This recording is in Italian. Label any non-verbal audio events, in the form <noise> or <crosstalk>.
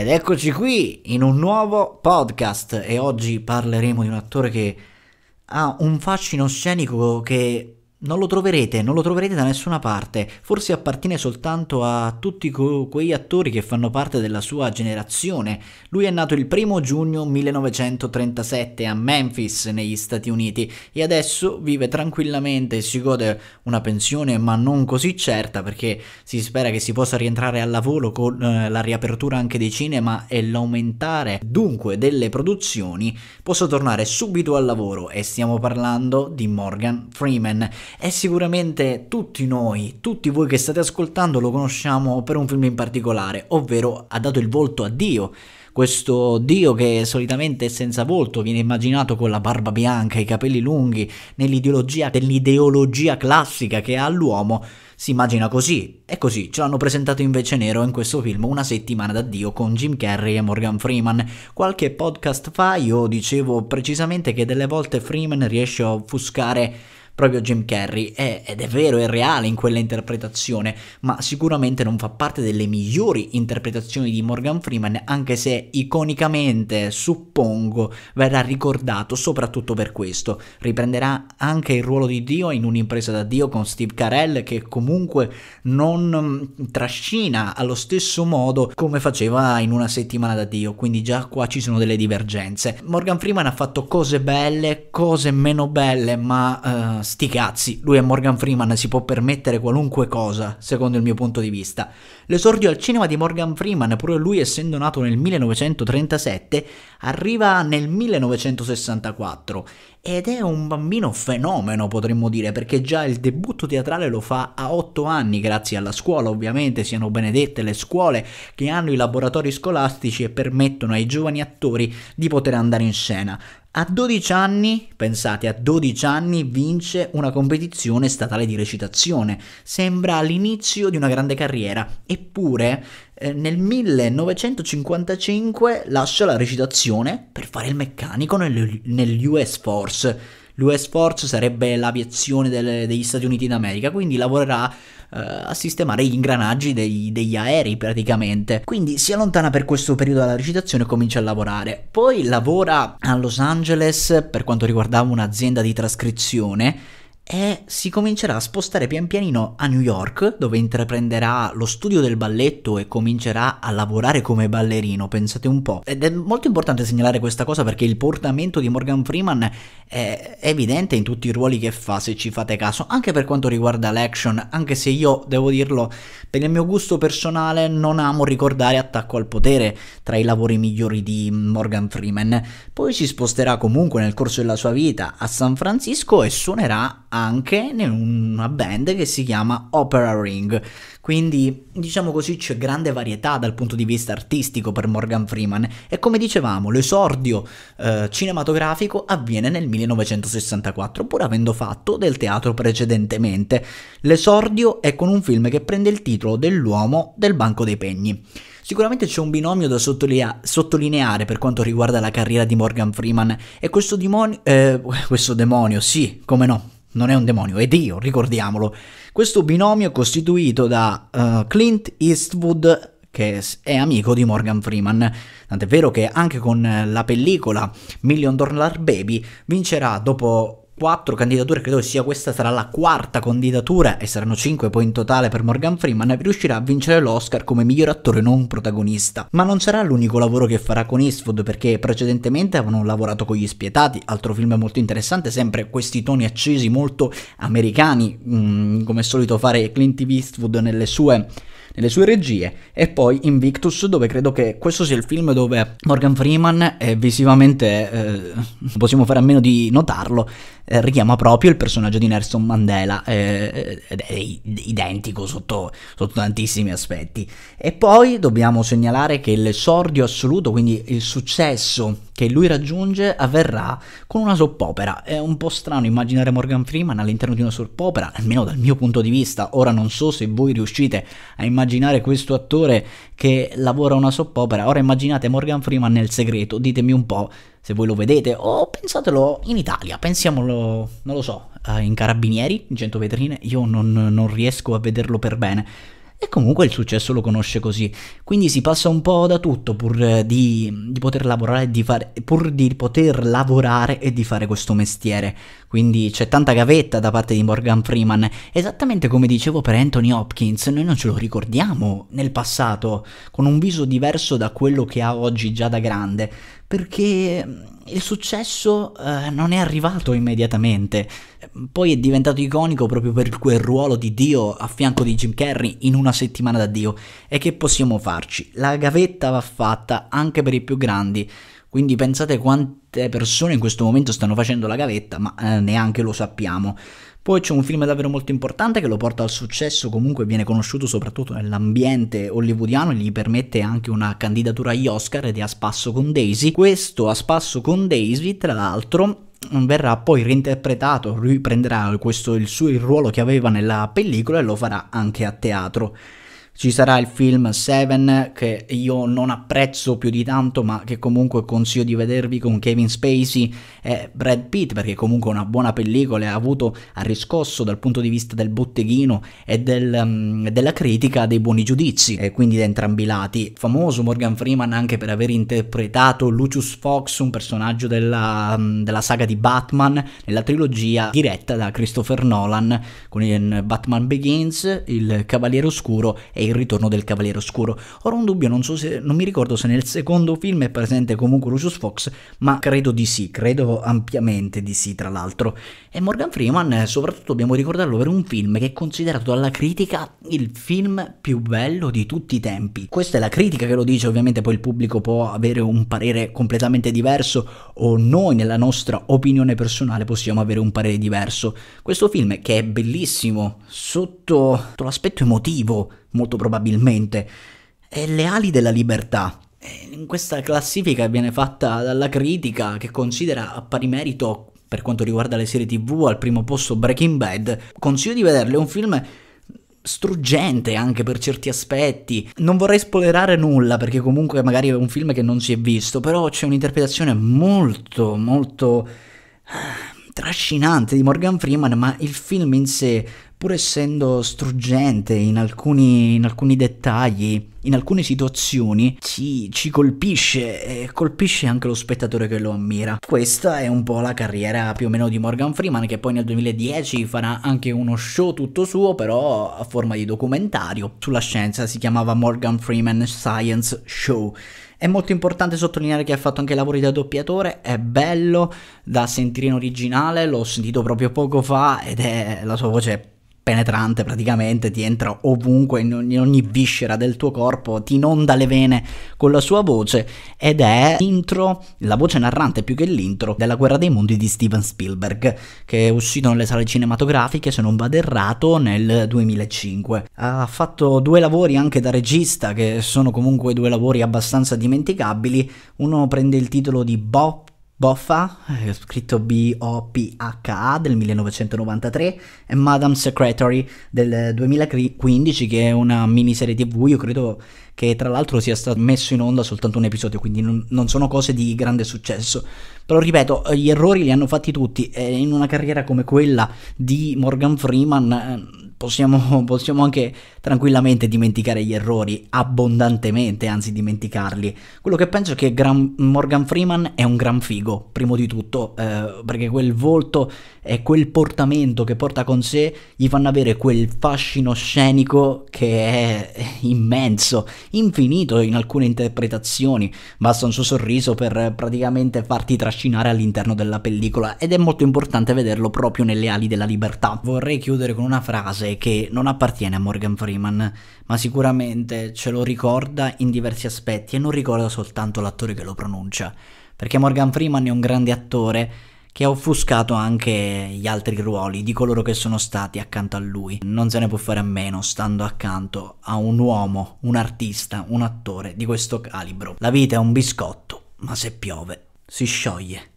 Ed eccoci qui in un nuovo podcast e oggi parleremo di un attore che ha un fascino scenico che non lo troverete, non lo troverete da nessuna parte, forse appartiene soltanto a tutti quegli attori che fanno parte della sua generazione. Lui è nato il primo giugno 1937 a Memphis, negli Stati Uniti, e adesso vive tranquillamente e si gode una pensione ma non così certa perché si spera che si possa rientrare al lavoro con eh, la riapertura anche dei cinema e l'aumentare dunque delle produzioni, possa tornare subito al lavoro e stiamo parlando di Morgan Freeman e sicuramente tutti noi, tutti voi che state ascoltando lo conosciamo per un film in particolare, ovvero ha dato il volto a Dio. Questo Dio che solitamente è senza volto, viene immaginato con la barba bianca, i capelli lunghi, nell'ideologia, nell'ideologia classica che ha l'uomo, si immagina così. E così ce l'hanno presentato invece nero in questo film Una settimana da Dio con Jim Carrey e Morgan Freeman. Qualche podcast fa io dicevo precisamente che delle volte Freeman riesce a offuscare proprio Jim Carrey è, ed è vero, è reale in quella interpretazione, ma sicuramente non fa parte delle migliori interpretazioni di Morgan Freeman, anche se iconicamente, suppongo, verrà ricordato soprattutto per questo. Riprenderà anche il ruolo di Dio in un'impresa da Dio con Steve Carell che comunque non mm, trascina allo stesso modo come faceva in una settimana da Dio, quindi già qua ci sono delle divergenze. Morgan Freeman ha fatto cose belle, cose meno belle, ma... Uh, sti cazzi, lui è Morgan Freeman si può permettere qualunque cosa, secondo il mio punto di vista. L'esordio al cinema di Morgan Freeman, pure lui essendo nato nel 1937, arriva nel 1964 ed è un bambino fenomeno potremmo dire perché già il debutto teatrale lo fa a 8 anni grazie alla scuola ovviamente siano benedette le scuole che hanno i laboratori scolastici e permettono ai giovani attori di poter andare in scena a 12 anni, pensate, a 12 anni vince una competizione statale di recitazione. Sembra l'inizio di una grande carriera, eppure eh, nel 1955 lascia la recitazione per fare il meccanico nel, nell'US Force L'US Force sarebbe l'aviazione delle, degli Stati Uniti d'America, quindi lavorerà eh, a sistemare gli ingranaggi dei, degli aerei praticamente. Quindi si allontana per questo periodo dalla recitazione e comincia a lavorare. Poi lavora a Los Angeles per quanto riguardava un'azienda di trascrizione e si comincerà a spostare pian pianino a New York, dove intraprenderà lo studio del balletto e comincerà a lavorare come ballerino, pensate un po'. Ed è molto importante segnalare questa cosa perché il portamento di Morgan Freeman è evidente in tutti i ruoli che fa, se ci fate caso, anche per quanto riguarda l'action, anche se io, devo dirlo, per il mio gusto personale non amo ricordare Attacco al potere tra i lavori migliori di Morgan Freeman. Poi si sposterà comunque nel corso della sua vita a San Francisco e suonerà a anche in una band che si chiama Opera Ring. Quindi, diciamo così, c'è grande varietà dal punto di vista artistico per Morgan Freeman e come dicevamo, l'esordio eh, cinematografico avviene nel 1964, pur avendo fatto del teatro precedentemente. L'esordio è con un film che prende il titolo dell'uomo del Banco dei Pegni. Sicuramente c'è un binomio da sottolineare per quanto riguarda la carriera di Morgan Freeman e questo, demonio, eh, questo demonio, sì, come no, non è un demonio, è Dio, ricordiamolo. Questo binomio è costituito da uh, Clint Eastwood che è amico di Morgan Freeman. Tant'è vero che anche con la pellicola Million Dollar Baby vincerà dopo quattro candidature, credo sia questa sarà la quarta candidatura e saranno cinque poi in totale per Morgan Freeman, riuscirà a vincere l'Oscar come miglior attore non protagonista. Ma non sarà l'unico lavoro che farà con Eastwood perché precedentemente avevano lavorato con Gli Spietati, altro film molto interessante, sempre questi toni accesi molto americani, mm, come solito fare Clint Eastwood nelle sue nelle sue regie, e poi Invictus, dove credo che questo sia il film dove Morgan Freeman eh, visivamente, eh, possiamo fare a meno di notarlo, eh, richiama proprio il personaggio di Nelson Mandela, eh, eh, ed è identico sotto, sotto tantissimi aspetti. E poi dobbiamo segnalare che l'esordio assoluto, quindi il successo che lui raggiunge avverrà con una soppopera. È un po' strano immaginare Morgan Freeman all'interno di una soppopera, almeno dal mio punto di vista. Ora non so se voi riuscite a immaginare questo attore che lavora una soppopera. Ora immaginate Morgan Freeman nel segreto, ditemi un po' se voi lo vedete o pensatelo in Italia, pensiamolo, non lo so, eh, in Carabinieri, in 100 vetrine, io non, non riesco a vederlo per bene e comunque il successo lo conosce così. Quindi si passa un po' da tutto pur eh, di, di poter lavorare di fare, pur di poter lavorare e di fare questo mestiere. Quindi c'è tanta gavetta da parte di Morgan Freeman, esattamente come dicevo per Anthony Hopkins, noi non ce lo ricordiamo nel passato, con un viso diverso da quello che ha oggi già da grande perché mm, il successo eh, non è arrivato immediatamente. Poi è diventato iconico proprio per quel ruolo di Dio a fianco di Jim Carrey in una settimana da Dio. E che possiamo farci? La gavetta va fatta anche per i più grandi. Quindi pensate quante persone in questo momento stanno facendo la gavetta, ma eh, neanche lo sappiamo. Poi c'è un film davvero molto importante che lo porta al successo, comunque viene conosciuto soprattutto nell'ambiente hollywoodiano e gli permette anche una candidatura agli Oscar ed è A Spasso con Daisy. Questo A Spasso con Daisy, tra l'altro, verrà poi reinterpretato, riprenderà questo, il, suo, il ruolo che aveva nella pellicola e lo farà anche a teatro ci sarà il film Seven che io non apprezzo più di tanto ma che comunque consiglio di vedervi con Kevin Spacey e Brad Pitt perché comunque è una buona pellicola e ha avuto, ha riscosso dal punto di vista del botteghino e del, um, della critica dei buoni giudizi e quindi da entrambi i lati. Famoso Morgan Freeman anche per aver interpretato Lucius Fox, un personaggio della, um, della saga di Batman nella trilogia diretta da Christopher Nolan con Batman Begins, Il Cavaliere Oscuro e e il ritorno del Cavaliere Oscuro. Ora un dubbio, non, so se, non mi ricordo se nel secondo film è presente comunque Lucius Fox, ma credo di sì, credo ampiamente di sì tra l'altro. E Morgan Freeman, soprattutto dobbiamo ricordarlo per un film che è considerato dalla critica il film più bello di tutti i tempi. Questa è la critica che lo dice, ovviamente poi il pubblico può avere un parere completamente diverso o noi nella nostra opinione personale possiamo avere un parere diverso. Questo film che è bellissimo sotto, sotto l'aspetto emotivo, molto probabilmente, è le ali della libertà. Eh, in questa classifica viene fatta dalla critica che considera a pari merito, per quanto riguarda le serie tv, al primo posto Breaking Bad. Consiglio di vederle, è un film struggente anche per certi aspetti. Non vorrei spoilerare nulla perché comunque magari è un film che non si è visto, però c'è un'interpretazione molto molto eh, trascinante di Morgan Freeman, ma il film in sé pur essendo struggente in alcuni, in alcuni dettagli, in alcune situazioni, ci, ci, colpisce e colpisce anche lo spettatore che lo ammira. Questa è un po' la carriera più o meno di Morgan Freeman che poi nel 2010 farà anche uno show tutto suo però a forma di documentario sulla scienza, si chiamava Morgan Freeman Science Show. È molto importante sottolineare che ha fatto anche lavori da doppiatore, è bello da sentire in originale, l'ho sentito proprio poco fa ed è la sua voce penetrante praticamente, ti entra ovunque, in ogni, in ogni, viscera del tuo corpo, ti inonda le vene con la sua voce ed è l'intro, la voce narrante più che l'intro della Guerra dei Mondi di Steven Spielberg, che è uscito nelle sale cinematografiche, se non vado errato, nel 2005. Ha fatto due lavori anche da regista, che sono comunque due lavori abbastanza dimenticabili, uno prende il titolo di Bop Boffa, eh, scritto B-O-P-H-A del 1993, e Madame Secretary del 2015, che è una miniserie tv, io credo che tra l'altro sia stato messo in onda soltanto un episodio, quindi non, non sono cose di grande successo. Però ripeto, eh, gli errori li hanno fatti tutti e in una carriera come quella di Morgan Freeman eh, possiamo, <laughs> possiamo anche tranquillamente dimenticare gli errori, abbondantemente, anzi dimenticarli. Quello che penso è che Gran, Morgan Freeman è un gran figo, prima di tutto, eh, perché quel volto e quel portamento che porta con sé gli fanno avere quel fascino scenico che è immenso, infinito in alcune interpretazioni, basta un suo sorriso per eh, praticamente farti trascinare all'interno della pellicola ed è molto importante vederlo proprio nelle ali della libertà. Vorrei chiudere con una frase che non appartiene a Morgan Freeman, ma sicuramente ce lo ricorda in diversi aspetti e non ricorda soltanto l'attore che lo pronuncia, perché Morgan Freeman è un grande attore che ha offuscato anche gli altri ruoli di coloro che sono stati accanto a lui. Non se ne può fare a meno stando accanto a un uomo, un artista, un attore di questo calibro. La vita è un biscotto, ma se piove si scioglie.